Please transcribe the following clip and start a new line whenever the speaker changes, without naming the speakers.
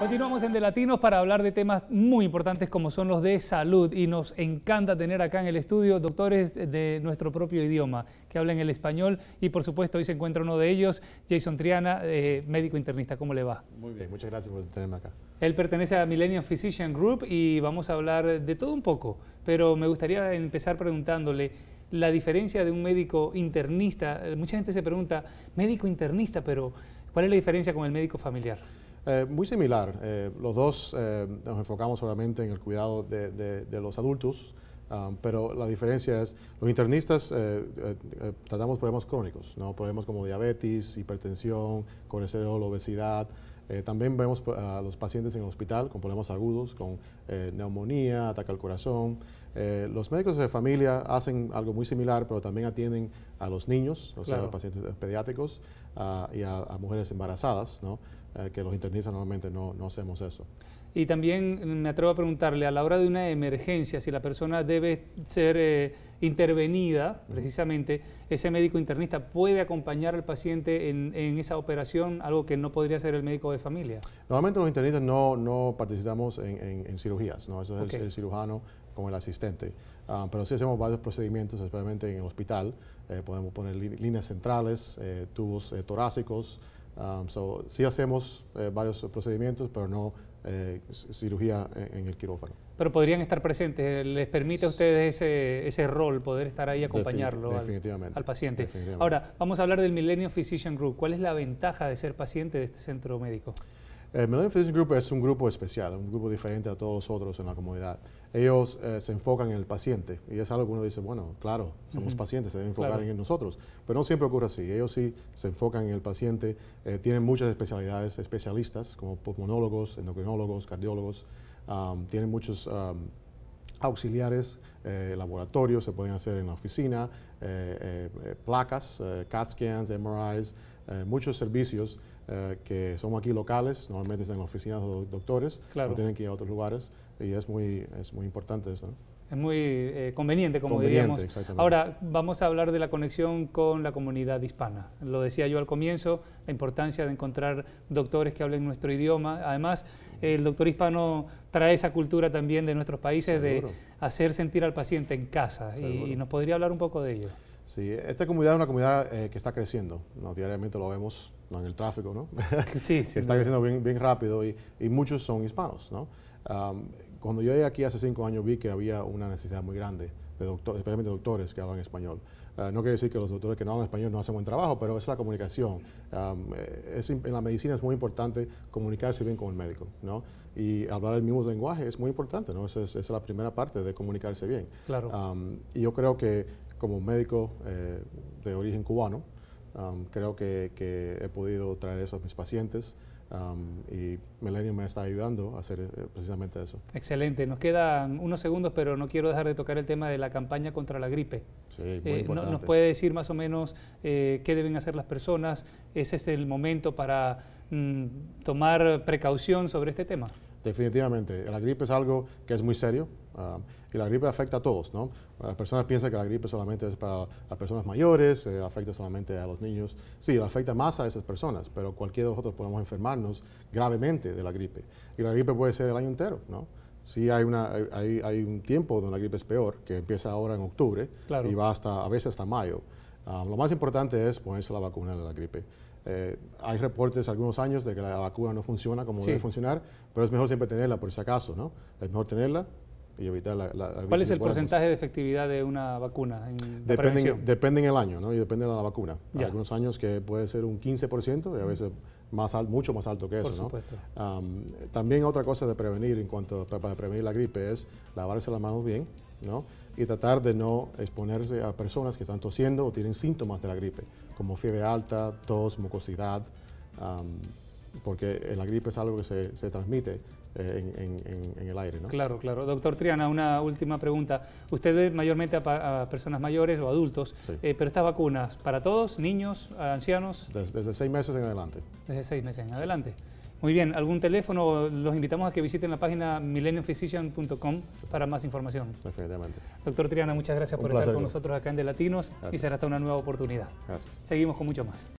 Continuamos en De Latinos para hablar de temas muy importantes como son los de salud y nos encanta tener acá en el estudio doctores de nuestro propio idioma que hablan el español y por supuesto hoy se encuentra uno de ellos, Jason Triana, eh, médico internista. ¿Cómo le va?
Muy bien, muchas gracias por tenerme acá.
Él pertenece a Millennium Physician Group y vamos a hablar de todo un poco, pero me gustaría empezar preguntándole la diferencia de un médico internista. Mucha gente se pregunta, médico internista, pero ¿cuál es la diferencia con el médico familiar? Eh, muy
similar. Eh, los dos eh, nos enfocamos solamente en el cuidado de, los adultos, um, pero la diferencia es, los internistas tratamos problemas crónicos, ¿no? problemas como diabetes, hipertensión, colesterol, obesidad, eh, también vemos pues, a los pacientes en el hospital con problemas agudos, con eh, neumonía, ataque al corazón. Eh, los médicos de familia hacen algo muy similar, pero también atienden a los niños, o sea,
pacientes pediátricos ah, y a, mujeres embarazadas, ¿no? que los internistas normalmente no, no hacemos eso. Y también eh, me atrevo a preguntarle, a la hora de una emergencia, si la persona debe ser eh, intervenida, precisamente, ese médico internista puede acompañar al paciente en, esa operación, algo que no podría ser el médico de familia.
Normalmente los internistas no, no participamos en, cirugías, ¿no? eso es el, cirujano como el asistente. Ah, pero sí hacemos varios procedimientos, especialmente en el hospital. Eh, podemos poner líneas centrales, tubos torácicos. Ah, sí hacemos varios procedimientos, pero no eh, cirugía en el quirófano.
Pero podrían estar presentes, les permite a ustedes ese, ese rol, poder estar ahí acompañarlo al, paciente. Ahora, vamos a hablar del Millennium Physician Group. ¿Cuál es la ventaja de ser paciente de este centro médico?
El eh, Millennium Physician Group es un grupo especial, un grupo diferente a todos los otros en la comunidad. Ellos eh, se enfocan en el paciente y es algo que uno dice, bueno, claro, somos pacientes, se deben enfocar en nosotros, pero no siempre ocurre así. Ellos sí se enfocan en el paciente, eh, tienen muchas especialidades, especialistas como pulmonólogos, endocrinólogos, cardiólogos, tienen muchos auxiliares, laboratorios, se pueden hacer en la oficina, placas, CAT scans, MRIs, eh, muchos servicios eh, que son aquí locales, normalmente están en oficinas de doctores, claro. no tienen que ir a otros lugares y es muy, es muy importante eso.
Es muy eh, conveniente, como diríamos. Ahora, vamos a hablar de la conexión con la comunidad hispana. Lo decía yo al comienzo, la importancia de encontrar doctores que hablen nuestro idioma. Además, el doctor hispano trae esa cultura también de nuestros países de hacer sentir al paciente en casa. y, nos podría hablar un poco de ello.
Sí, esta comunidad es una comunidad eh, que está creciendo, no, diariamente lo vemos en el tráfico, ¿no? Sí, sí. está creciendo bien, rápido y, muchos son hispanos, cuando yo llegué aquí hace cinco años vi que había una necesidad muy grande, de doctores que hablan español. Eh, no quiere decir que los doctores que no hablan español no hacen buen trabajo, pero es la comunicación. Eh, en la medicina es muy importante comunicarse bien con el médico, ¿no? Y hablar el mismo lenguaje es muy importante, ¿no? Esa es, la primera parte de comunicarse bien. Claro. y yo creo que como médico eh, de origen cubano, um, creo que, he podido traer eso a mis pacientes um, y Millennium me está ayudando a hacer eh, precisamente eso.
Excelente, nos quedan unos segundos, pero no quiero dejar de tocar el tema de la campaña contra la gripe. Sí, eh, muy importante. ¿Nos puede decir más o menos qué deben hacer las personas? ¿Ese es este el momento para mm, tomar precaución sobre este tema?
Definitivamente, la gripe es algo que es muy serio um, y la gripe afecta a todos, ¿no? Las personas piensan que la gripe solamente es para las personas mayores, eh, afecta solamente a los niños. Sí, afecta más a esas personas, pero cualquiera de nosotros podemos enfermarnos gravemente de la gripe. Y la gripe puede ser el año entero, ¿no? Sí hay, un tiempo donde la gripe es peor, que empieza ahora en octubre y va hasta, a veces hasta mayo. Um, lo más importante es ponerse la vacuna de la gripe. Eh, hay reportes algunos años de que la vacuna no funciona como debe funcionar, pero es mejor siempre tenerla por si acaso, ¿no? Es mejor tenerla y evitar la... ¿Cuál es el porcentaje
de efectividad de una vacuna en depende,
depende en el año, ¿no? Y depende de la vacuna. Hay algunos años que puede ser un 15% y a veces más mucho más alto que eso, ¿no? también otra cosa de prevenir en cuanto para prevenir la gripe es lavarse las manos bien, ¿no? y tratar de no exponerse a personas que están tosiendo o tienen síntomas de la gripe, como fiebre alta, tos, mucosidad, porque la gripe es algo que se, transmite eh, en, el aire. ¿no? Claro,
claro. Doctor Triana, una última pregunta. Usted ve mayormente a, personas mayores o adultos, eh, pero estas vacunas, ¿para todos? ¿Niños? ¿Ancianos?
Desde, seis meses en adelante.
Desde seis meses en adelante. Muy bien, ¿algún teléfono? Los invitamos a que visiten la página millenniumphysician.com para más información. Perfectamente. Doctor Triana, muchas gracias por estar con nosotros acá en De Latinos y será hasta una nueva oportunidad. Gracias. Seguimos con mucho más.